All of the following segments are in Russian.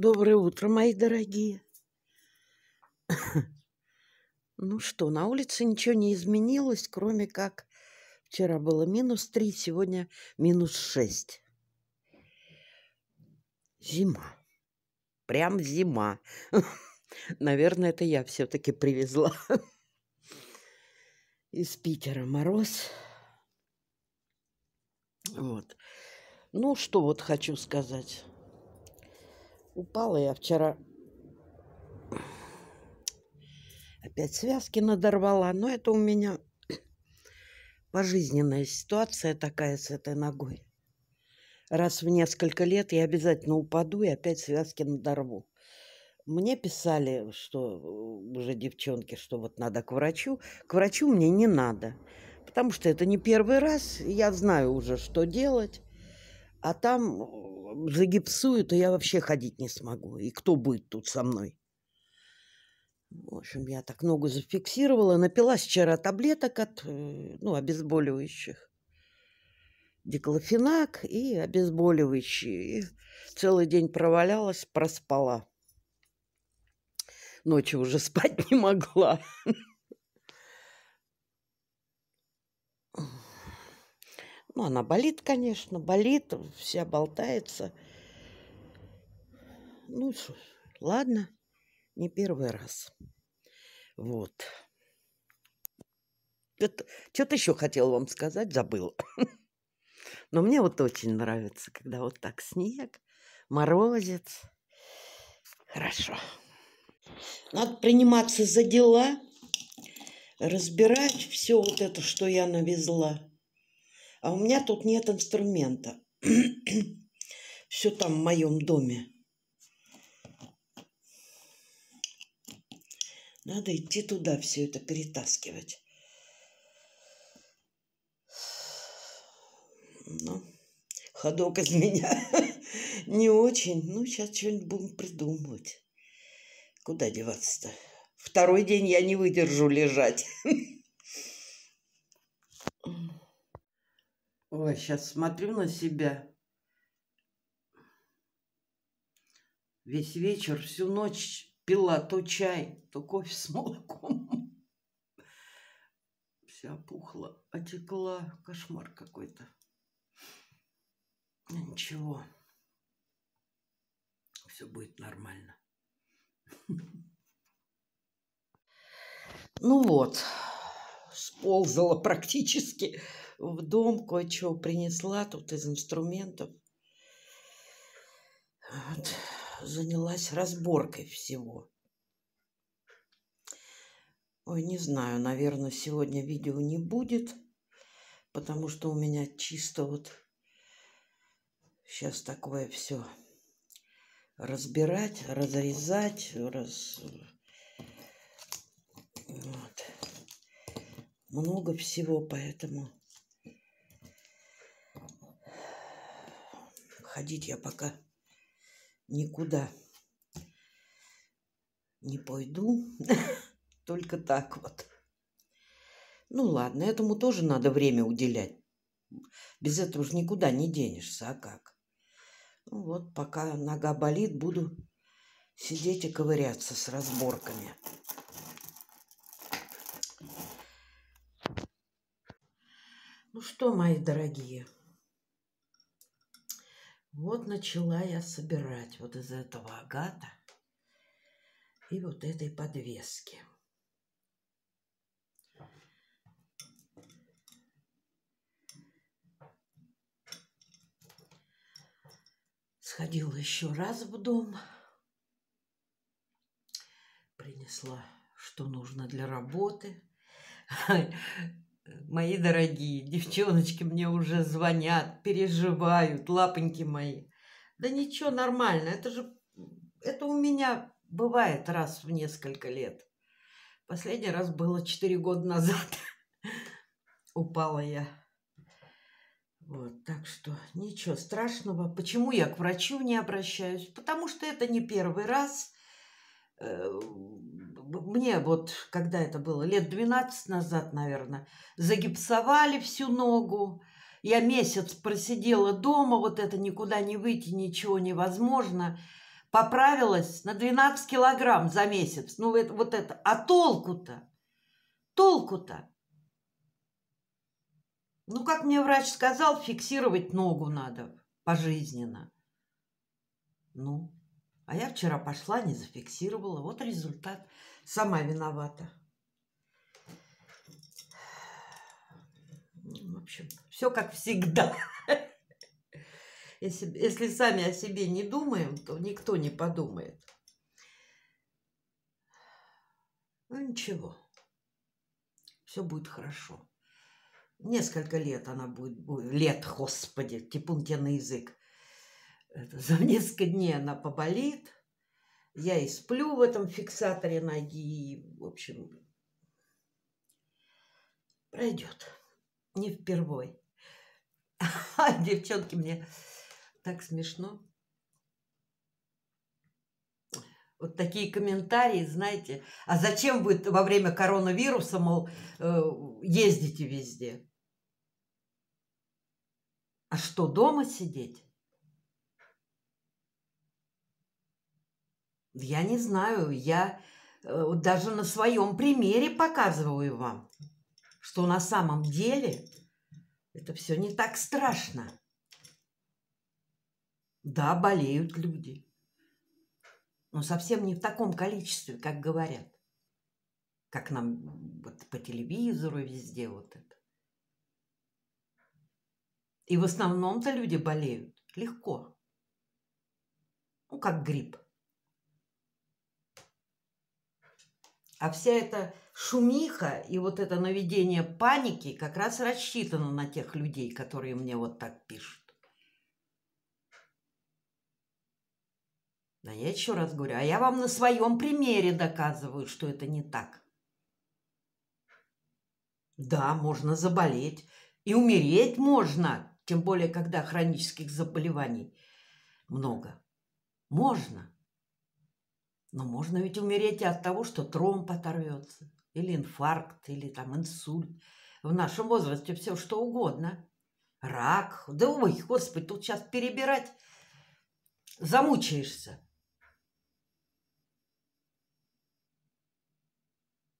Доброе утро, мои дорогие. Ну что, на улице ничего не изменилось, кроме как вчера было минус 3, сегодня минус 6. Зима. Прям зима. Наверное, это я все-таки привезла из Питера мороз. Вот. Ну, что вот хочу сказать упала. Я вчера опять связки надорвала. Но это у меня пожизненная ситуация такая с этой ногой. Раз в несколько лет я обязательно упаду и опять связки надорву. Мне писали, что э, уже девчонки, что вот надо к врачу. К врачу мне не надо, потому что это не первый раз. Я знаю уже, что делать. А там э, загипсуют, и а я вообще ходить не смогу. И кто будет тут со мной? В общем, я так ногу зафиксировала. Напилась вчера таблеток от, э, ну, обезболивающих. Диклофенак и обезболивающие. И целый день провалялась, проспала. Ночью уже спать не могла. Ну, она болит, конечно, болит, вся болтается. Ну, ладно, не первый раз. Вот. Что-то еще хотел вам сказать, забыл. Но мне вот очень нравится, когда вот так снег, морозец. Хорошо. Надо приниматься за дела, разбирать все вот это, что я навезла. А у меня тут нет инструмента. Все там в моем доме. Надо идти туда все это перетаскивать. Ну, ходок из меня не очень. Ну, сейчас что-нибудь будем придумывать. Куда деваться-то? Второй день я не выдержу лежать. Ой, сейчас смотрю на себя. Весь вечер, всю ночь пила то чай, то кофе с молоком. Вся пухла, отекла. Кошмар какой-то. Ну, ничего. Все будет нормально. Ну вот ползала практически в дом, кое-чего принесла тут из инструментов. Вот, занялась разборкой всего. Ой, не знаю, наверное, сегодня видео не будет, потому что у меня чисто вот сейчас такое все разбирать, разрезать, раз много всего, поэтому ходить я пока никуда не пойду, только так вот. Ну ладно, этому тоже надо время уделять. Без этого же никуда не денешься, а как? Ну вот, пока нога болит, буду сидеть и ковыряться с разборками. Ну что, мои дорогие, вот начала я собирать вот из этого агата и вот этой подвески. Сходила еще раз в дом, принесла, что нужно для работы. мои дорогие, девчоночки мне уже звонят, переживают, лапоньки мои. Да ничего, нормально, это же, это у меня бывает раз в несколько лет. Последний раз было четыре года назад. Упала я. Вот, так что ничего страшного. Почему я к врачу не обращаюсь? Потому что это не первый раз – Э, мне вот, когда это было, лет 12 назад, наверное, загипсовали всю ногу. Я месяц просидела дома, вот это никуда не выйти, ничего невозможно. Поправилась на 12 килограмм за месяц. Ну, это, вот это. А толку-то? Толку-то? Ну, как мне врач сказал, фиксировать ногу надо пожизненно. Ну, а я вчера пошла, не зафиксировала. Вот результат. Сама виновата. Ну, в общем, все как всегда. Если, если сами о себе не думаем, то никто не подумает. Ну ничего, все будет хорошо. Несколько лет она будет, будет лет, господи, типун тебе на язык это, за несколько дней она поболит. Я и сплю в этом фиксаторе ноги. В общем, пройдет. Не впервой. А девчонки мне так смешно. Вот такие комментарии, знаете. А зачем вы во время коронавируса, мол, э, ездите везде? А что, дома сидеть? Я не знаю, я э, даже на своем примере показываю вам, что на самом деле это все не так страшно. Да, болеют люди, но совсем не в таком количестве, как говорят, как нам вот по телевизору везде вот это. И в основном-то люди болеют легко, ну как грипп. А вся эта шумиха и вот это наведение паники как раз рассчитано на тех людей, которые мне вот так пишут. Да я еще раз говорю, а я вам на своем примере доказываю, что это не так. Да, можно заболеть и умереть можно, тем более, когда хронических заболеваний много. Можно. Но можно ведь умереть и от того, что тромб оторвется, или инфаркт, или там инсульт. В нашем возрасте все что угодно. Рак. Да ой, господи, тут сейчас перебирать замучаешься.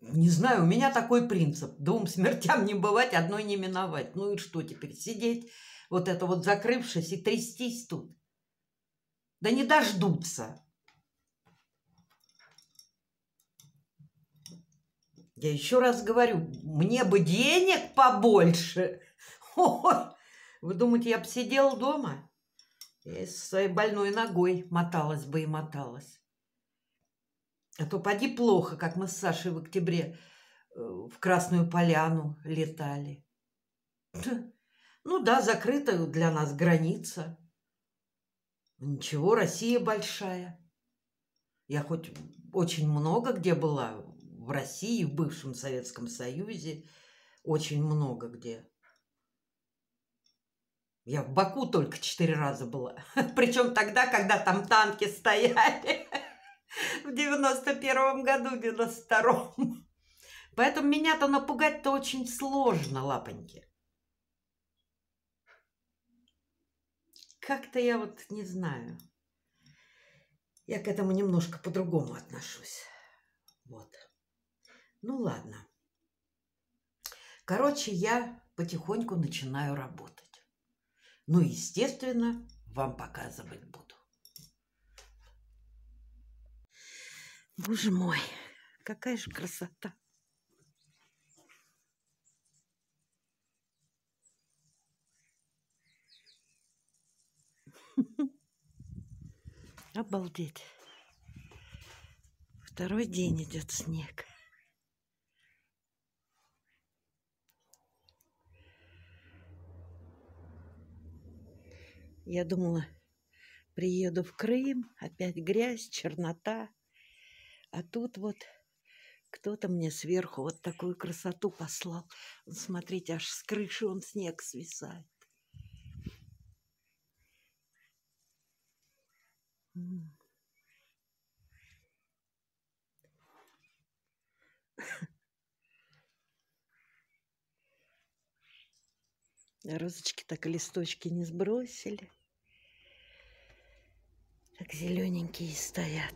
Не знаю, у меня такой принцип. Двум смертям не бывать, одной не миновать. Ну и что теперь, сидеть вот это вот закрывшись и трястись тут? Да не дождутся. Я еще раз говорю, мне бы денег побольше. Ой, вы думаете, я бы сидела дома? Я с своей больной ногой моталась бы и моталась. А то поди плохо, как мы с Сашей в октябре э, в Красную Поляну летали. Ну да, закрыта для нас граница. Ничего, Россия большая. Я хоть очень много где была, в России, в бывшем Советском Союзе, очень много где. Я в Баку только четыре раза была. Причем тогда, когда там танки стояли. В девяносто первом году, в 92-м. Поэтому меня-то напугать-то очень сложно, лапоньки. Как-то я вот не знаю. Я к этому немножко по-другому отношусь. Ну ладно. Короче, я потихоньку начинаю работать. Ну, естественно, вам показывать буду. Боже мой, какая же красота! Обалдеть. Второй день идет снег. Я думала, приеду в Крым, опять грязь, чернота. А тут вот кто-то мне сверху вот такую красоту послал. Смотрите, аж с крыши он снег свисает. Mm. Розочки так и листочки не сбросили. Так зелененькие стоят.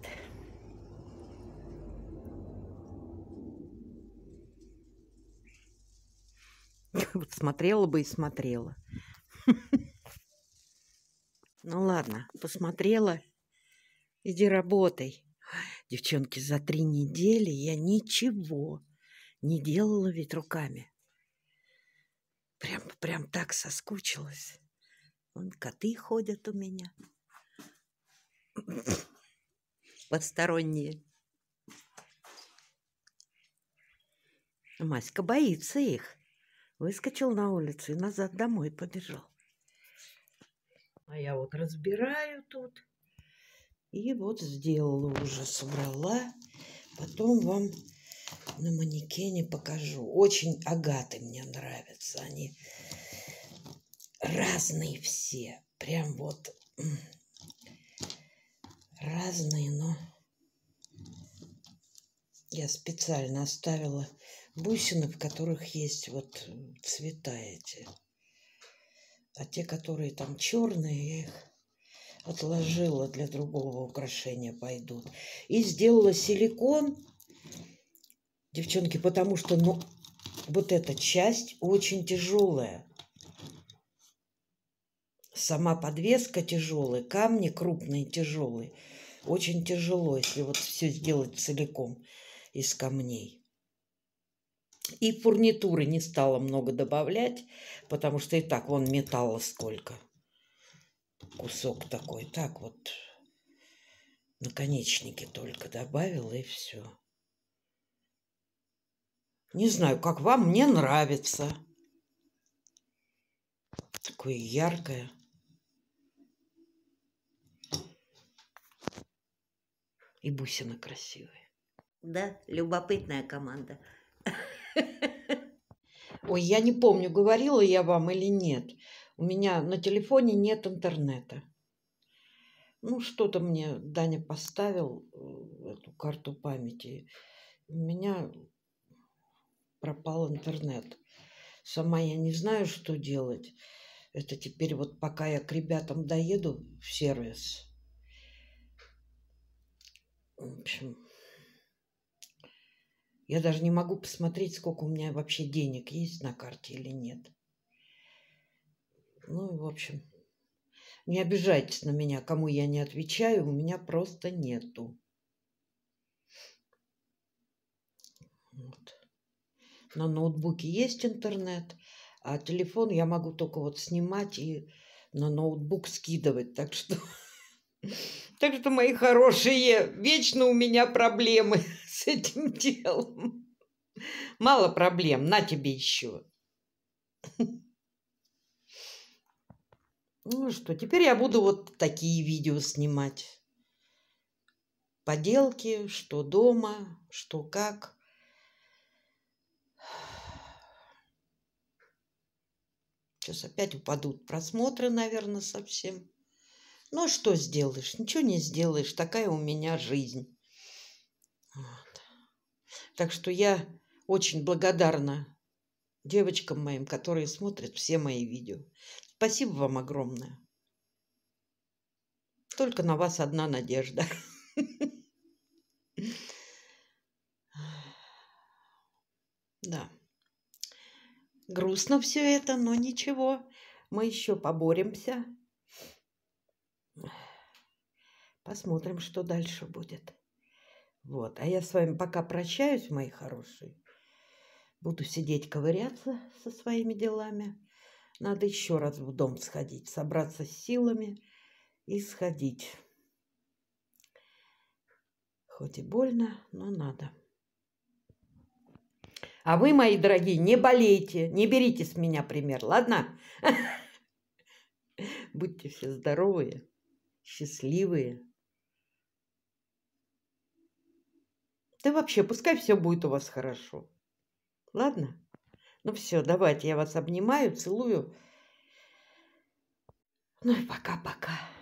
Вот смотрела бы и смотрела. Ну ладно, посмотрела. Иди работай. Девчонки, за три недели я ничего не делала ведь руками. Прям, прям так соскучилась. Вон коты ходят у меня. Подсторонние. Маська боится их. Выскочил на улицу и назад домой побежал. А я вот разбираю тут. И вот сделала уже, собрала. Потом вам на манекене покажу. Очень агаты мне нравятся. Они разные все. Прям вот разные, но я специально оставила бусины, в которых есть вот э, цвета эти. А те, которые там черные, я их отложила для другого украшения пойдут. И сделала силикон девчонки, потому что ну, вот эта часть очень тяжелая. Сама подвеска тяжелая, камни крупные тяжелые. Очень тяжело, если вот все сделать целиком из камней. И фурнитуры не стала много добавлять, потому что и так вон металла сколько. Кусок такой. Так вот наконечники только добавила и все. Не знаю, как вам, мне нравится. Такое яркое. И бусины красивые. Да, любопытная команда. Ой, я не помню, говорила я вам или нет. У меня на телефоне нет интернета. Ну, что-то мне Даня поставил э, эту карту памяти. У меня пропал интернет. Сама я не знаю, что делать. Это теперь вот пока я к ребятам доеду в сервис. В общем, я даже не могу посмотреть, сколько у меня вообще денег есть на карте или нет. Ну, в общем, не обижайтесь на меня, кому я не отвечаю, у меня просто нету. Вот на ноутбуке есть интернет, а телефон я могу только вот снимать и на ноутбук скидывать. Так что, так что мои хорошие, вечно у меня проблемы с этим делом. Мало проблем, на тебе еще. Ну что, теперь я буду вот такие видео снимать. Поделки, что дома, что как – Сейчас опять упадут просмотры, наверное, совсем. Ну, а что сделаешь? Ничего не сделаешь. Такая у меня жизнь. Вот. Так что я очень благодарна девочкам моим, которые смотрят все мои видео. Спасибо вам огромное. Только на вас одна надежда. Да. Грустно все это, но ничего, мы еще поборемся. Посмотрим, что дальше будет. Вот, а я с вами пока прощаюсь, мои хорошие. Буду сидеть ковыряться со своими делами. Надо еще раз в дом сходить, собраться с силами и сходить. Хоть и больно, но надо. А вы, мои дорогие, не болейте, не берите с меня пример, ладно? Будьте все здоровые, счастливые. Да вообще, пускай все будет у вас хорошо. Ладно? Ну все, давайте, я вас обнимаю, целую. Ну и пока-пока.